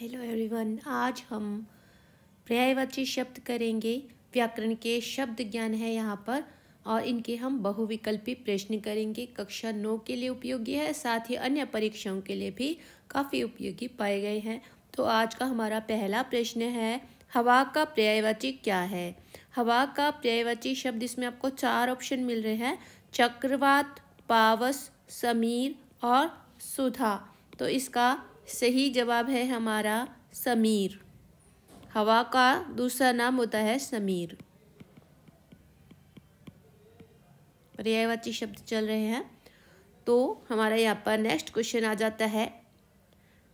hello everyone आज हम पर्यायवाची शब्द करेंगे व्याकरण के शब्द ज्ञान है यहाँ पर और इनके हम बहुविकल्पी प्रश्न करेंगे कक्षा नौ के लिए उपयोगी है साथ ही अन्य परीक्षाओं के लिए भी काफ़ी उपयोगी पाए गए हैं तो आज का हमारा पहला प्रश्न है हवा का पर्यायवाची क्या है हवा का पर्यायवाची शब्द इसमें आपको चार ऑप्शन मिल रहे हैं चक्रवात पावस समीर और सुधा तो इसका सही जवाब है हमारा समीर हवा का दूसरा नाम होता है समीर पर्यायवाची शब्द चल रहे हैं तो हमारा यहाँ पर नेक्स्ट क्वेश्चन आ जाता है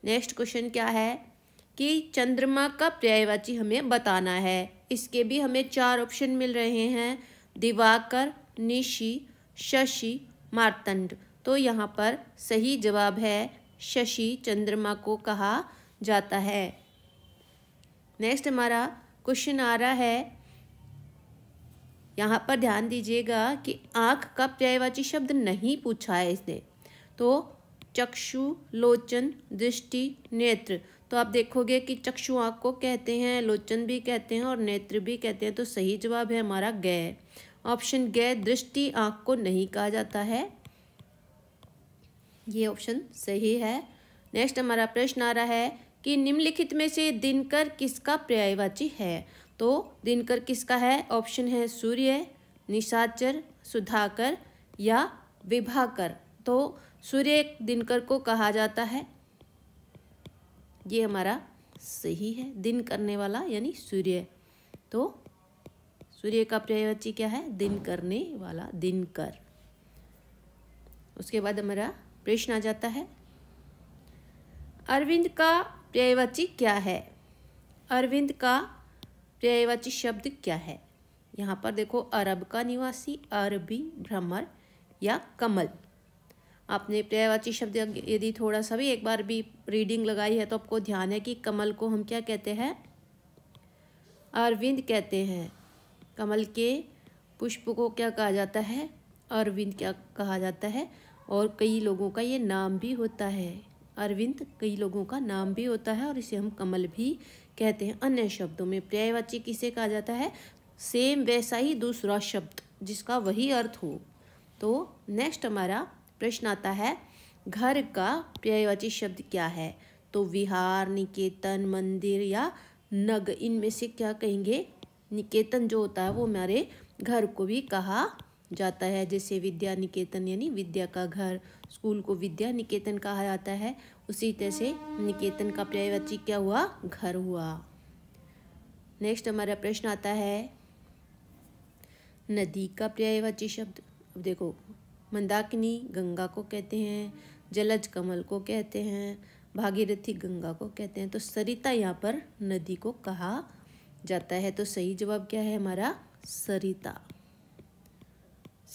नेक्स्ट क्वेश्चन क्या है कि चंद्रमा का पर्यायवाची हमें बताना है इसके भी हमें चार ऑप्शन मिल रहे हैं दिवाकर निशी शशि मार्तंड तो यहाँ पर सही जवाब है शशि चंद्रमा को कहा जाता है नेक्स्ट हमारा क्वेश्चन आ रहा है यहाँ पर ध्यान दीजिएगा कि आँख का पर्यायवाची शब्द नहीं पूछा है इसने तो चक्षु लोचन दृष्टि नेत्र तो आप देखोगे कि चक्षु आँख को कहते हैं लोचन भी कहते हैं और नेत्र भी कहते हैं तो सही जवाब है हमारा गय ऑप्शन गय दृष्टि आँख को नहीं कहा जाता है ये ऑप्शन सही है नेक्स्ट हमारा प्रश्न आ रहा है कि निम्नलिखित में से दिनकर किसका पर्यायवाची है तो दिनकर किसका है ऑप्शन है सूर्य निशाचर सुधाकर या विभाकर तो सूर्य दिनकर को कहा जाता है ये हमारा सही है दिन करने वाला यानी सूर्य तो सूर्य का पर्यायवाची क्या है दिन करने वाला दिनकर उसके बाद हमारा प्रश्न आ जाता है अरविंद का पर्यायवाची क्या है अरविंद का पर्यायवाची शब्द क्या है यहाँ पर देखो अरब का निवासी अरबी भ्रमर या कमल आपने पर्यायवाची शब्द यदि थोड़ा सा भी एक बार भी रीडिंग लगाई है तो आपको ध्यान है कि कमल को हम क्या कहते हैं अरविंद कहते हैं कमल के पुष्प को क्या कहा जाता है अरविंद क्या कहा जाता है और कई लोगों का ये नाम भी होता है अरविंद कई लोगों का नाम भी होता है और इसे हम कमल भी कहते हैं अन्य शब्दों में पर्यायवाची किसे कहा जाता है सेम वैसा ही दूसरा शब्द जिसका वही अर्थ हो तो नेक्स्ट हमारा प्रश्न आता है घर का पर्यायवाची शब्द क्या है तो विहार निकेतन मंदिर या नग इनमें से क्या कहेंगे निकेतन जो होता है वो हमारे घर को भी कहा जाता है जैसे विद्या निकेतन यानी विद्या का घर स्कूल को विद्या निकेतन कहा जाता है उसी तरह से निकेतन का पर्यायवाची क्या हुआ घर हुआ नेक्स्ट हमारा प्रश्न आता है नदी का पर्यायवाची शब्द अब देखो मंदाकिनी गंगा को कहते हैं जलज कमल को कहते हैं भागीरथी गंगा को कहते हैं तो सरिता यहाँ पर नदी को कहा जाता है तो सही जवाब क्या है हमारा सरिता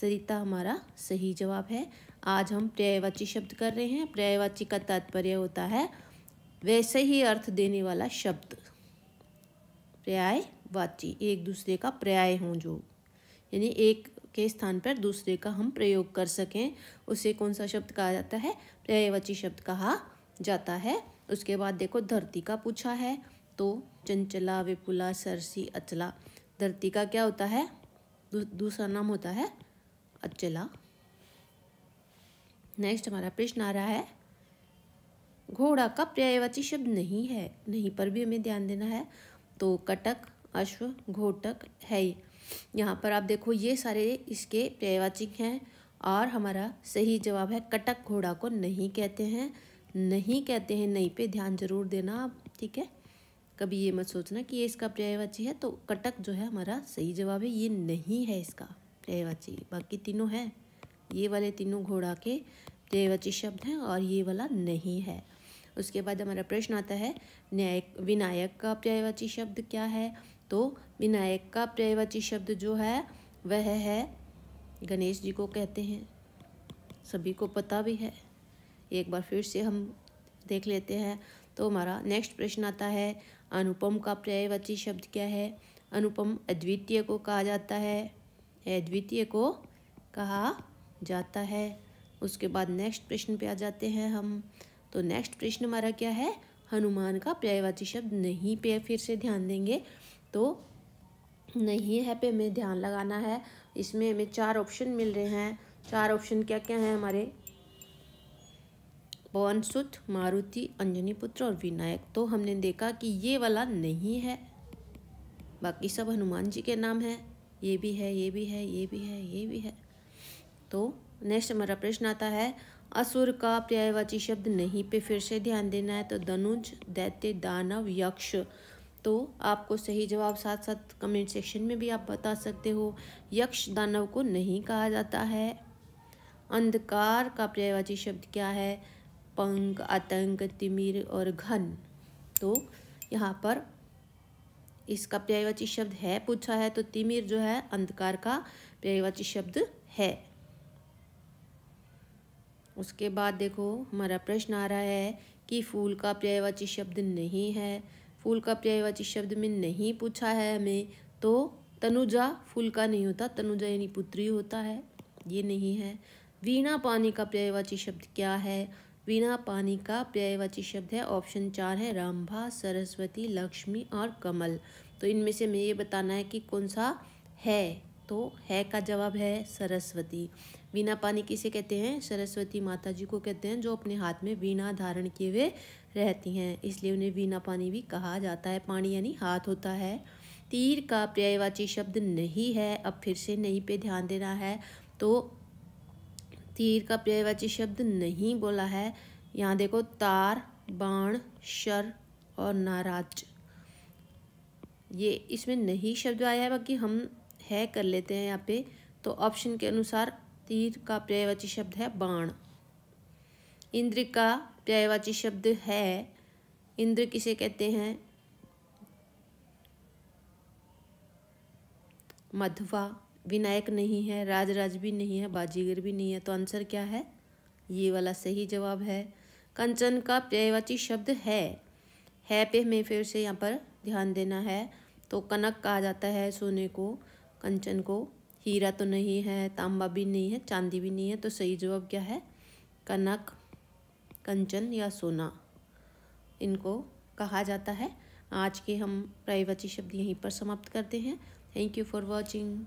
सरिता हमारा सही जवाब है आज हम पर्यायवाची शब्द कर रहे हैं पर्यायवाची का तात्पर्य होता है वैसे ही अर्थ देने वाला शब्द पर्यायवाची एक दूसरे का पर्याय हों जो यानी एक के स्थान पर दूसरे का हम प्रयोग कर सकें उसे कौन सा शब्द कहा जाता है पर्यायवाची शब्द कहा जाता है उसके बाद देखो धरती का पूछा है तो चंचला विपुला सरसी अचला धरती का क्या होता है दूसरा नाम होता है अचला नेक्स्ट हमारा प्रश्न आ रहा है घोड़ा का पर्यायवाची शब्द नहीं है नहीं पर भी हमें ध्यान देना है तो कटक अश्व घोटक है यहाँ पर आप देखो ये सारे इसके पर्यायवाचिक हैं और हमारा सही जवाब है कटक घोड़ा को नहीं कहते हैं नहीं कहते हैं नहीं पे ध्यान जरूर देना आप ठीक है कभी ये मत सोचना कि ये इसका पर्यायवाची है तो कटक जो है हमारा सही जवाब है ये नहीं है इसका प्रेवची बाकी तीनों हैं ये वाले तीनों घोड़ा के प्रेवची शब्द हैं और ये वाला नहीं है उसके बाद हमारा प्रश्न आता है न्याय विनायक का पर्यायवाची शब्द क्या है तो विनायक का पर्यायवाची शब्द जो है वह है गणेश जी को कहते हैं सभी को पता भी है एक बार फिर से हम देख लेते हैं तो हमारा नेक्स्ट प्रश्न आता है अनुपम का पर्यायवाची शब्द क्या है अनुपम अद्वितीय को कहा जाता है द्वितीय को कहा जाता है उसके बाद नेक्स्ट प्रश्न पे आ जाते हैं हम तो नेक्स्ट प्रश्न हमारा क्या है हनुमान का पर्यायवाची शब्द नहीं पे फिर से ध्यान देंगे तो नहीं है पे हमें ध्यान लगाना है इसमें हमें चार ऑप्शन मिल रहे हैं चार ऑप्शन क्या क्या हैं हमारे पवनसुत मारुति अंजनी पुत्र और विनायक तो हमने देखा कि ये वाला नहीं है बाकी सब हनुमान जी के नाम हैं ये भी है ये भी है ये भी है ये भी है तो नेक्स्ट हमारा प्रश्न आता है असुर का पर्यायवाची शब्द नहीं पे फिर से ध्यान देना है तो धनुज दैत्य दानव यक्ष तो आपको सही जवाब साथ साथ कमेंट सेक्शन में भी आप बता सकते हो यक्ष दानव को नहीं कहा जाता है अंधकार का पर्यायवाची शब्द क्या है पंख आतंक तिमिर और घन तो यहाँ पर इसका पर्यायवाची शब्द है पूछा है तो तिमिर जो है अंधकार का पर्यायवाची शब्द है उसके बाद देखो हमारा प्रश्न आ रहा है कि फूल का पर्यायवाची शब्द नहीं है फूल का पर्यायवाची शब्द में नहीं पूछा है हमें तो तनुजा फूल का नहीं होता तनुजा यानी पुत्री होता है ये नहीं है वीणा पानी का पर्यायवाची शब्द क्या है बिना पानी का पर्यायवाची शब्द है ऑप्शन चार है रामभा सरस्वती लक्ष्मी और कमल तो इनमें से हमें ये बताना है कि कौन सा है तो है का जवाब है सरस्वती वीणा पानी किसे कहते हैं सरस्वती माता जी को कहते हैं जो अपने हाथ में वीणा धारण किए हुए रहती हैं इसलिए उन्हें वीणा पानी भी कहा जाता है पानी यानी हाथ होता है तीर का पर्यायवाची शब्द नहीं है अब फिर से नहीं पे ध्यान देना है तो तीर का पर्यायवाची शब्द नहीं बोला है यहाँ देखो तार बाण शर और नाराज ये इसमें नहीं शब्द आया है बाकी हम है कर लेते हैं यहाँ पे तो ऑप्शन के अनुसार तीर का पर्यायवाची शब्द है बाण इंद्र का पर्यायवाची शब्द है इंद्र किसे कहते हैं मधवा विनायक नहीं है राजराज भी नहीं है बाजीगर भी नहीं है तो आंसर क्या है ये वाला सही जवाब है कंचन का पर्यायवाची शब्द है है पे हमें फिर से यहाँ पर ध्यान देना है तो कनक कहा जाता है सोने को कंचन को हीरा तो नहीं है तांबा भी नहीं है चांदी भी नहीं है तो सही जवाब क्या है कनक कंचन या सोना इनको कहा जाता है आज के हम प्रायवाची शब्द यहीं पर समाप्त करते हैं थैंक यू फॉर वॉचिंग